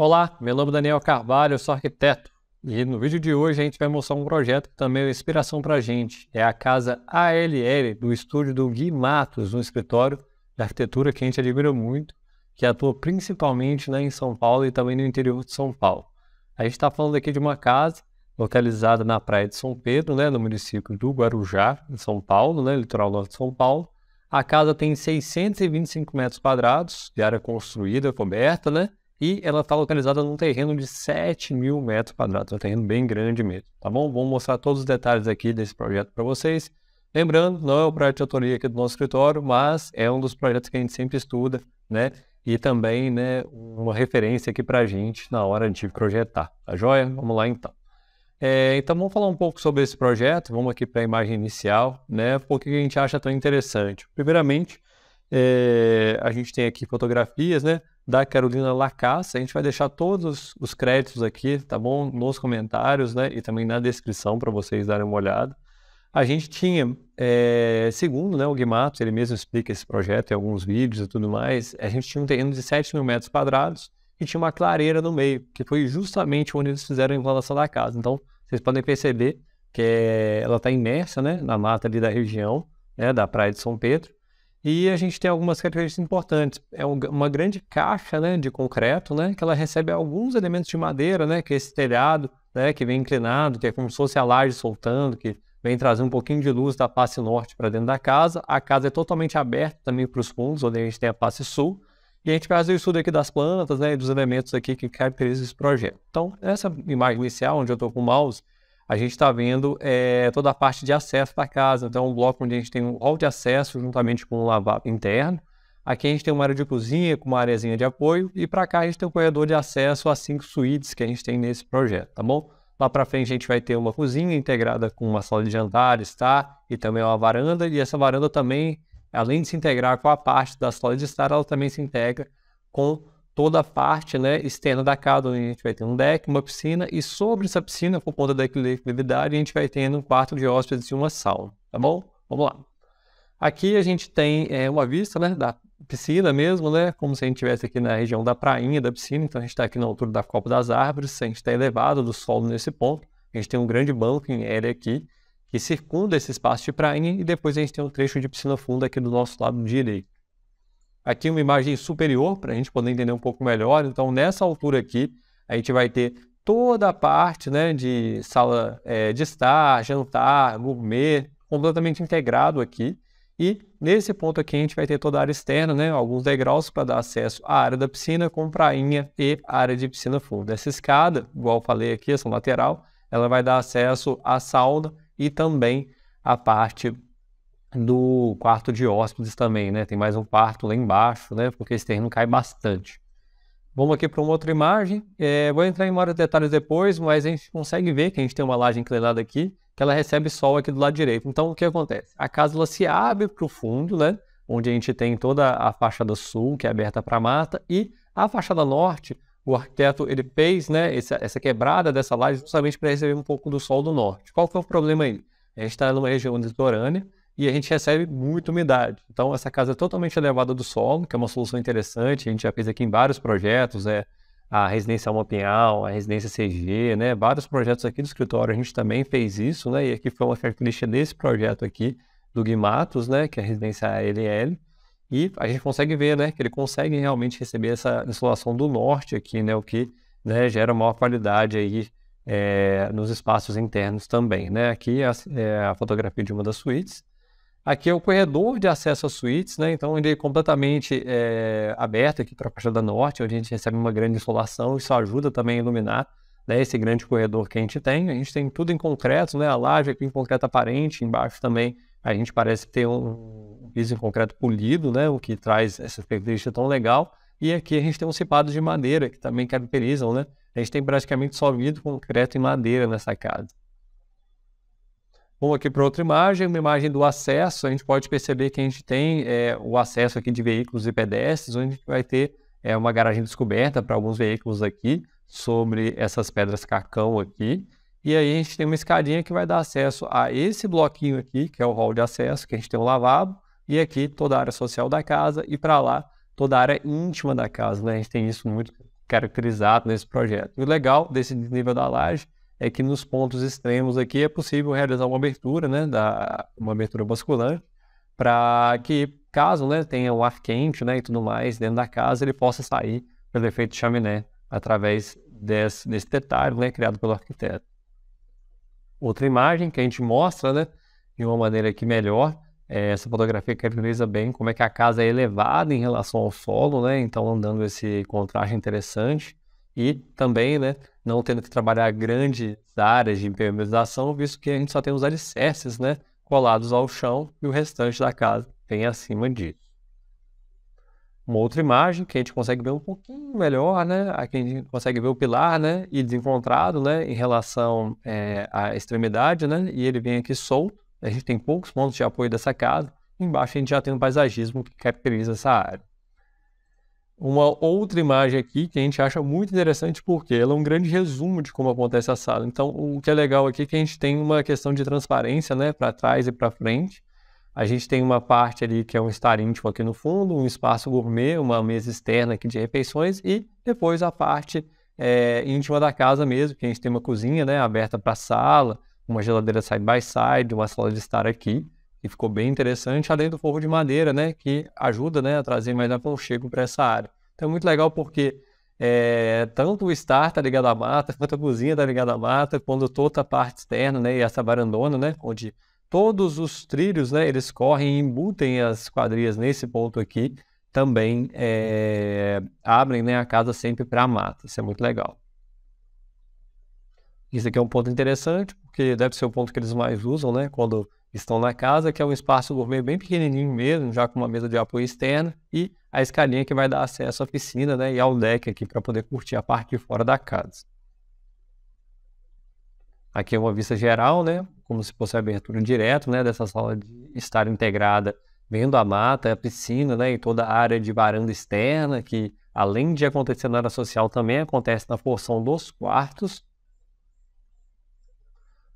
Olá, meu nome é Daniel Carvalho, eu sou arquiteto. E no vídeo de hoje a gente vai mostrar um projeto que também é inspiração para a gente. É a casa ALL do estúdio do Gui Matos, um escritório de arquitetura que a gente admira muito, que atua principalmente né, em São Paulo e também no interior de São Paulo. A gente está falando aqui de uma casa localizada na Praia de São Pedro, né, no município do Guarujá, em São Paulo, né, litoral norte de São Paulo. A casa tem 625 metros quadrados de área construída, coberta, né? E ela está localizada num terreno de 7 mil metros quadrados, é um terreno bem grande mesmo, tá bom? Vou mostrar todos os detalhes aqui desse projeto para vocês. Lembrando, não é o projeto de autoria aqui do nosso escritório, mas é um dos projetos que a gente sempre estuda, né? E também, né, uma referência aqui para a gente na hora de projetar, tá joia? Vamos lá então. É, então vamos falar um pouco sobre esse projeto, vamos aqui para a imagem inicial, né? Por que a gente acha tão interessante? Primeiramente, é, a gente tem aqui fotografias, né? da Carolina Lacasse. A gente vai deixar todos os créditos aqui, tá bom? Nos comentários, né? E também na descrição para vocês darem uma olhada. A gente tinha, é, segundo né, o Guimatos, ele mesmo explica esse projeto em alguns vídeos e tudo mais, a gente tinha um terreno de 7 mil metros quadrados e tinha uma clareira no meio, que foi justamente onde eles fizeram a implantação da casa. Então, vocês podem perceber que é, ela está imersa né, na mata ali da região, né, da Praia de São Pedro, e a gente tem algumas características importantes. É uma grande caixa né, de concreto, né, que ela recebe alguns elementos de madeira, né, que é esse telhado, né, que vem inclinado, que é como se fosse a laje soltando, que vem trazer um pouquinho de luz da face norte para dentro da casa. A casa é totalmente aberta também para os fundos, onde a gente tem a face sul. E a gente faz o estudo aqui das plantas né, e dos elementos aqui que caracterizam esse projeto. Então, essa imagem inicial, onde eu estou com o mouse, a gente está vendo é, toda a parte de acesso para casa. Então, um bloco onde a gente tem um hall de acesso juntamente com um lavabo interno. Aqui a gente tem uma área de cozinha com uma areazinha de apoio e para cá a gente tem um corredor de acesso a cinco suítes que a gente tem nesse projeto, tá bom? Lá para frente a gente vai ter uma cozinha integrada com uma sala de jantares, tá? E também uma varanda e essa varanda também, além de se integrar com a parte da sala de estar, ela também se integra com toda a parte né, externa da casa, onde a gente vai ter um deck, uma piscina, e sobre essa piscina, por conta da equilibridade, a gente vai ter um quarto de hóspedes e uma sauna, tá bom? Vamos lá. Aqui a gente tem é, uma vista né, da piscina mesmo, né, como se a gente estivesse aqui na região da prainha da piscina, então a gente está aqui na altura da copa das árvores, a gente está elevado do solo nesse ponto, a gente tem um grande banco em área aqui, que circunda esse espaço de prainha, e depois a gente tem um trecho de piscina funda aqui do nosso lado direito. Aqui uma imagem superior para a gente poder entender um pouco melhor. Então, nessa altura aqui, a gente vai ter toda a parte né, de sala é, de estar, jantar, gourmet, completamente integrado aqui. E nesse ponto aqui a gente vai ter toda a área externa, né, alguns degraus para dar acesso à área da piscina com prainha e área de piscina funda. Essa escada, igual falei aqui, essa lateral, ela vai dar acesso à sauna e também à parte do quarto de hóspedes também, né? Tem mais um quarto lá embaixo, né? Porque esse terreno cai bastante. Vamos aqui para uma outra imagem. É, vou entrar em maiores detalhes depois, mas a gente consegue ver que a gente tem uma laje inclinada aqui, que ela recebe sol aqui do lado direito. Então, o que acontece? A casa ela se abre para o fundo, né? Onde a gente tem toda a fachada sul, que é aberta para a mata, e a fachada norte, o arquiteto ele fez né, essa, essa quebrada dessa laje justamente para receber um pouco do sol do norte. Qual foi é o problema aí? A gente está numa região litorânea, e a gente recebe muita umidade. Então, essa casa é totalmente elevada do solo, que é uma solução interessante, a gente já fez aqui em vários projetos, é a residência Alma Pinhal, a residência CG, né? Vários projetos aqui do escritório a gente também fez isso, né? E aqui foi uma característica desse projeto aqui do Guimatos, né? Que é a residência ALL. E a gente consegue ver, né? Que ele consegue realmente receber essa insolação do norte aqui, né? O que né, gera maior qualidade aí é, nos espaços internos também, né? Aqui é a, é a fotografia de uma das suítes. Aqui é o corredor de acesso às suítes, né? Então ele é completamente é, aberto aqui para a fachada norte, onde a gente recebe uma grande insolação, isso ajuda também a iluminar né, esse grande corredor que a gente tem. A gente tem tudo em concreto, né? A laje aqui em concreto aparente, embaixo também a gente parece ter um piso em concreto polido, né? O que traz essa característica tão legal. E aqui a gente tem um cipado de madeira que também caracterizam, né? A gente tem praticamente só vidro concreto e madeira nessa casa. Vamos aqui para outra imagem, uma imagem do acesso. A gente pode perceber que a gente tem é, o acesso aqui de veículos e pedestres, onde a gente vai ter é, uma garagem descoberta para alguns veículos aqui, sobre essas pedras cacão aqui. E aí a gente tem uma escadinha que vai dar acesso a esse bloquinho aqui, que é o hall de acesso, que a gente tem um lavabo, e aqui toda a área social da casa, e para lá toda a área íntima da casa. Né? A gente tem isso muito caracterizado nesse projeto. E o legal desse nível da laje é que nos pontos extremos aqui é possível realizar uma abertura, né, da, uma abertura basculante, para que caso né, tenha o ar quente né, e tudo mais dentro da casa, ele possa sair pelo efeito chaminé através desse, desse detalhe né, criado pelo arquiteto. Outra imagem que a gente mostra né, de uma maneira aqui melhor, é essa fotografia caracteriza bem como é que a casa é elevada em relação ao solo, né, então andando esse contraste interessante e também, né, não tendo que trabalhar grandes áreas de impermeabilização, visto que a gente só tem os alicerces, né, colados ao chão e o restante da casa tem acima disso. Uma outra imagem que a gente consegue ver um pouquinho melhor, né? Aqui a gente consegue ver o pilar, né? E desencontrado, né? Em relação é, à extremidade, né? E ele vem aqui solto. A gente tem poucos pontos de apoio dessa casa. Embaixo a gente já tem um paisagismo que caracteriza essa área uma outra imagem aqui que a gente acha muito interessante porque ela é um grande resumo de como acontece a sala. Então, o que é legal aqui é que a gente tem uma questão de transparência, né, para trás e para frente. A gente tem uma parte ali que é um estar íntimo aqui no fundo, um espaço gourmet, uma mesa externa aqui de refeições e depois a parte é, íntima da casa mesmo, que a gente tem uma cozinha, né, aberta para sala, uma geladeira side by side, uma sala de estar aqui que ficou bem interessante, além do forro de madeira, né, que ajuda né, a trazer mais aconchego para essa área. Então é muito legal porque é, tanto o estar está ligado à mata, quanto a cozinha está ligada à mata, quando toda a parte externa né, e essa barandona, né, onde todos os trilhos né, eles correm e embutem as quadrilhas nesse ponto aqui, também é, abrem né, a casa sempre para a mata. Isso é muito legal. Isso aqui é um ponto interessante, porque deve ser o ponto que eles mais usam, né? Quando estão na casa, que é um espaço gourmet bem pequenininho mesmo, já com uma mesa de apoio externa e a escalinha que vai dar acesso à piscina né, e ao deck aqui para poder curtir a parte de fora da casa. Aqui é uma vista geral, né, como se fosse a abertura direta né, dessa sala de estar integrada, vendo a mata, a piscina né, e toda a área de varanda externa, que além de acontecer na área social, também acontece na porção dos quartos.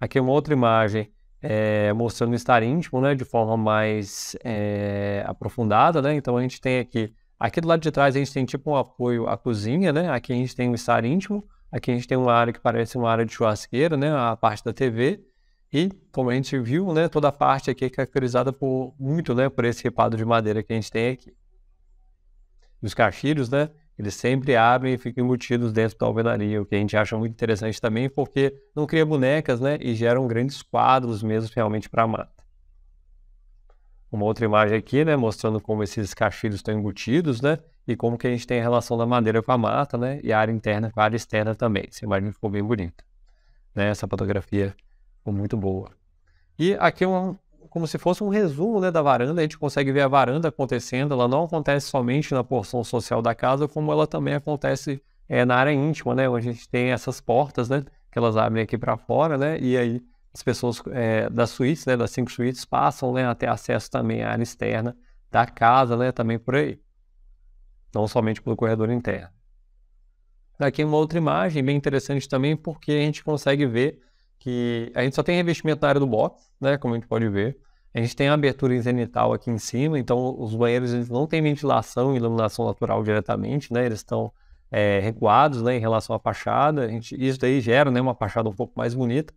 Aqui é uma outra imagem é, mostrando o estar íntimo, né, de forma mais é, aprofundada, né? Então a gente tem aqui, aqui do lado de trás a gente tem tipo um apoio à cozinha, né? Aqui a gente tem um estar íntimo, aqui a gente tem uma área que parece uma área de churrasqueira, né? A parte da TV e como a gente viu, né, toda a parte aqui é caracterizada por muito, né, por esse repado de madeira que a gente tem aqui. Os cachilhos, né? Eles sempre abrem e ficam embutidos dentro da alvenaria, o que a gente acha muito interessante também, porque não cria bonecas, né? E geram grandes quadros mesmo realmente para a mata. Uma outra imagem aqui, né? Mostrando como esses cachilhos estão embutidos, né? E como que a gente tem a relação da madeira com a mata, né? E a área interna com a área externa também. Essa imagem ficou bem bonita. Né? Essa fotografia ficou muito boa. E aqui é uma como se fosse um resumo né, da varanda. A gente consegue ver a varanda acontecendo. Ela não acontece somente na porção social da casa, como ela também acontece é, na área íntima, né? Onde a gente tem essas portas, né? Que elas abrem aqui para fora, né? E aí as pessoas é, eh, das suítes, né? Das cinco suítes passam né, a ter acesso também à área externa da casa, né? Também por aí. Não somente pelo corredor interno. Aqui uma outra imagem bem interessante também, porque a gente consegue ver que a gente só tem revestimento na área do box, né, como a gente pode ver. A gente tem a abertura em zenital aqui em cima, então os banheiros eles não têm ventilação e iluminação natural diretamente, né? Eles estão é, recuados né, em relação à fachada. A gente, isso daí gera né, uma fachada um pouco mais bonita.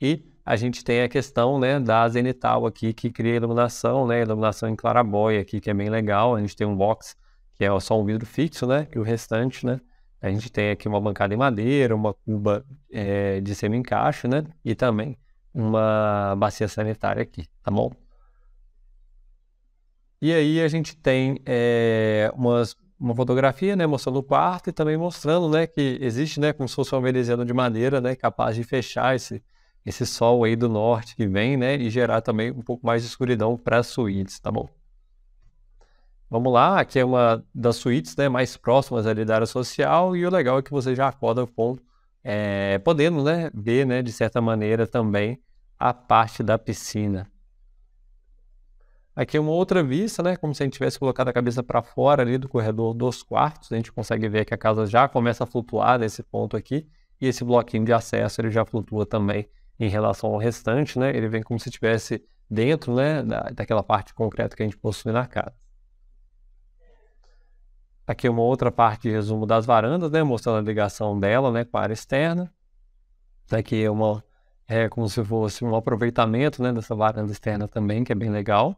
E a gente tem a questão né, da zenital aqui, que cria iluminação, né? Iluminação em clarabóia aqui, que é bem legal. A gente tem um box que é só um vidro fixo, né? E o restante, né? A gente tem aqui uma bancada em madeira, uma cuba é, de semi encaixo né? E também uma bacia sanitária aqui, tá bom? E aí a gente tem é, umas, uma fotografia, né, mostrando o quarto e também mostrando, né, que existe, né, como se fosse uma veneziana de madeira, né, capaz de fechar esse, esse sol aí do norte que vem, né, e gerar também um pouco mais de escuridão para as suítes, tá bom? Vamos lá, aqui é uma das suítes né, mais próximas ali da área social, e o legal é que você já acorda com, é, podendo né, ver, né, de certa maneira, também a parte da piscina. Aqui é uma outra vista, né, como se a gente tivesse colocado a cabeça para fora ali do corredor dos quartos, a gente consegue ver que a casa já começa a flutuar nesse ponto aqui, e esse bloquinho de acesso ele já flutua também em relação ao restante, né, ele vem como se estivesse dentro né, da, daquela parte concreta que a gente possui na casa. Aqui é uma outra parte de resumo das varandas, né? Mostrando a ligação dela, né? Com a área externa. Tá aqui é uma... É como se fosse um aproveitamento, né? Dessa varanda externa também, que é bem legal.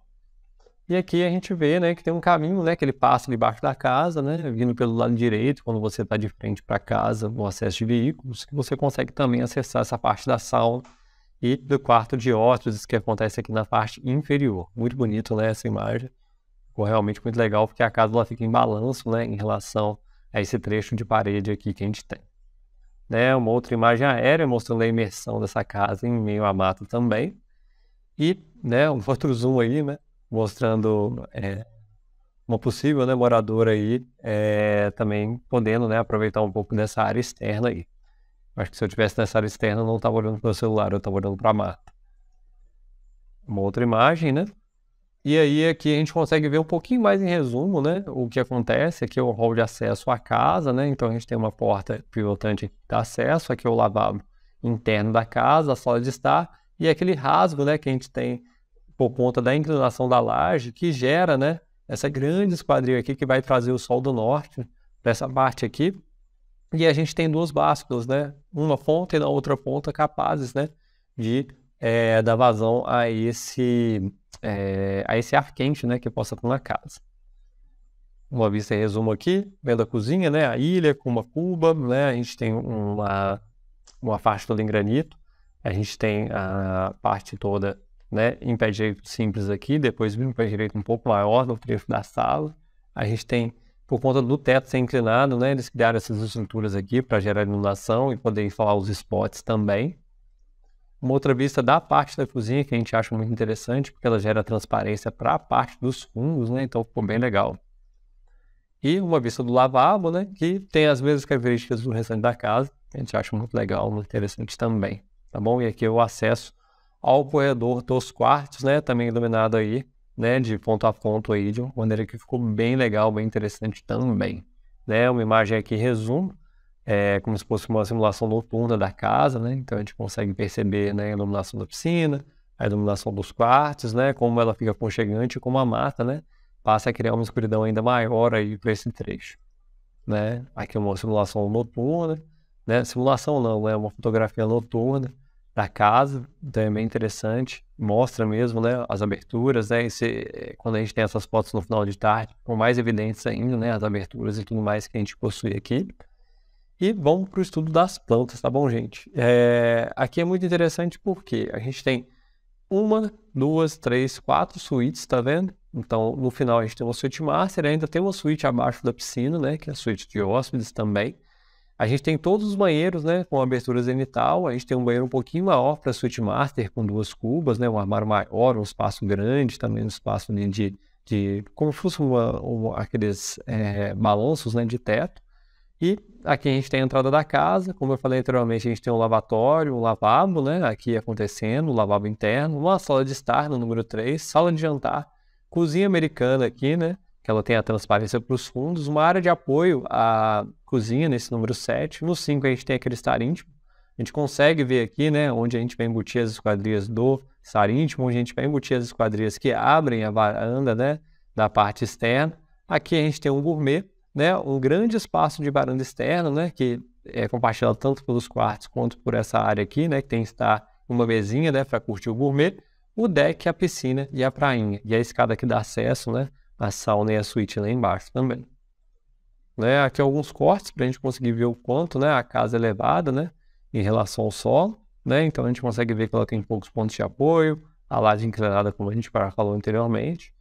E aqui a gente vê, né? Que tem um caminho, né? Que ele passa debaixo da casa, né? Vindo pelo lado direito, quando você está de frente para casa, o acesso de veículos. Que você consegue também acessar essa parte da sala e do quarto de hóspedes que acontece aqui na parte inferior. Muito bonito, né? Essa imagem. Ficou realmente muito legal, porque a casa ela fica em balanço né, em relação a esse trecho de parede aqui que a gente tem. Né, uma outra imagem aérea mostrando a imersão dessa casa em meio à mata também. E né, um outro zoom aí, né, mostrando é, uma possível né, moradora aí é, também podendo né, aproveitar um pouco dessa área externa aí. Acho que se eu estivesse nessa área externa, eu não estava olhando para o celular, eu estava olhando para a mata. Uma outra imagem, né? E aí aqui é a gente consegue ver um pouquinho mais em resumo, né? O que acontece aqui é o hall de acesso à casa, né? Então a gente tem uma porta pivotante de acesso, aqui é o lavabo interno da casa, a sala de estar e é aquele rasgo, né, que a gente tem por conta da inclinação da laje que gera, né, essa grande esquadrilha aqui que vai trazer o sol do norte para essa parte aqui. E a gente tem duas básculas, né? Uma ponta e na outra ponta capazes, né, de é, vazão a esse, é, a esse ar quente né, que possa estar na casa. Uma vista em resumo aqui, vendo a cozinha, né, a ilha com uma cuba, né, a gente tem uma, uma parte toda em granito, a gente tem a parte toda né, em pé direito simples aqui, depois vira um pé direito um pouco maior no trecho da sala. A gente tem, por conta do teto ser inclinado, né, eles criaram essas estruturas aqui para gerar inundação e poder falar os spots também. Uma outra vista da parte da cozinha que a gente acha muito interessante, porque ela gera transparência para a parte dos fundos, né? Então ficou bem legal. E uma vista do lavabo, né? Que tem as mesmas características do restante da casa. A gente acha muito legal, muito interessante também, tá bom? E aqui é o acesso ao corredor dos quartos, né? Também iluminado aí, né? De ponto a ponto aí, de uma maneira que ficou bem legal, bem interessante também, né? Uma imagem aqui resumo é como se fosse uma simulação noturna da casa, né? Então a gente consegue perceber né, a iluminação da piscina, a iluminação dos quartos, né? Como ela fica conchegante, como a mata, né? Passa a criar uma escuridão ainda maior aí para esse trecho, né? Aqui é uma simulação noturna, né? Simulação não, é uma fotografia noturna da casa, então é bem interessante. Mostra mesmo, né? As aberturas, né? Esse, quando a gente tem essas fotos no final de tarde, ficam mais evidentes ainda, né? As aberturas e tudo mais que a gente possui aqui. E vamos para o estudo das plantas, tá bom, gente? É, aqui é muito interessante porque a gente tem uma, duas, três, quatro suítes, tá vendo? Então, no final, a gente tem uma suíte master, né? ainda tem uma suíte abaixo da piscina, né? Que é a suíte de hóspedes também. A gente tem todos os banheiros, né? Com abertura zenital. A gente tem um banheiro um pouquinho maior para a suíte master, com duas cubas, né? Um armário maior, um espaço grande, também um espaço de... de como se fosse uma, uma, aqueles é, balanços né, de teto. E aqui a gente tem a entrada da casa, como eu falei anteriormente, a gente tem um lavatório, um lavabo, né? Aqui acontecendo, um lavabo interno, uma sala de estar no número 3, sala de jantar, cozinha americana aqui, né? Que ela tem a transparência para os fundos, uma área de apoio à cozinha nesse número 7. No 5 a gente tem aquele estar íntimo. A gente consegue ver aqui, né, onde a gente vai embutir as esquadrias do estar íntimo, onde a gente vai embutir as esquadrias que abrem a varanda, né, da parte externa. Aqui a gente tem um gourmet, né, um grande espaço de varanda externa, né, que é compartilhado tanto pelos quartos quanto por essa área aqui, né, que tem que estar uma mesinha, né, para curtir o gourmet, o deck, a piscina e a prainha. E a escada que dá acesso, né, à sauna e à suíte lá embaixo também. Né, aqui alguns cortes para a gente conseguir ver o quanto, né, a casa é elevada, né, em relação ao solo, né, então a gente consegue ver que ela tem poucos pontos de apoio, a laje inclinada, como a gente falou anteriormente,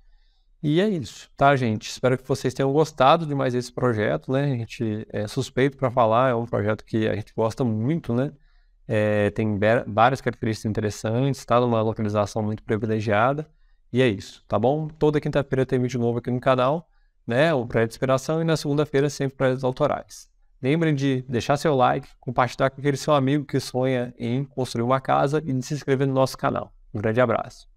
e é isso, tá, gente? Espero que vocês tenham gostado de mais esse projeto, né? A gente é suspeito para falar, é um projeto que a gente gosta muito, né? É, tem várias características interessantes, está numa localização muito privilegiada. E é isso, tá bom? Toda quinta-feira tem vídeo novo aqui no canal, né? O prédio de Inspiração, e na segunda-feira sempre prédios autorais. Lembrem de deixar seu like, compartilhar com aquele seu amigo que sonha em construir uma casa e de se inscrever no nosso canal. Um grande abraço.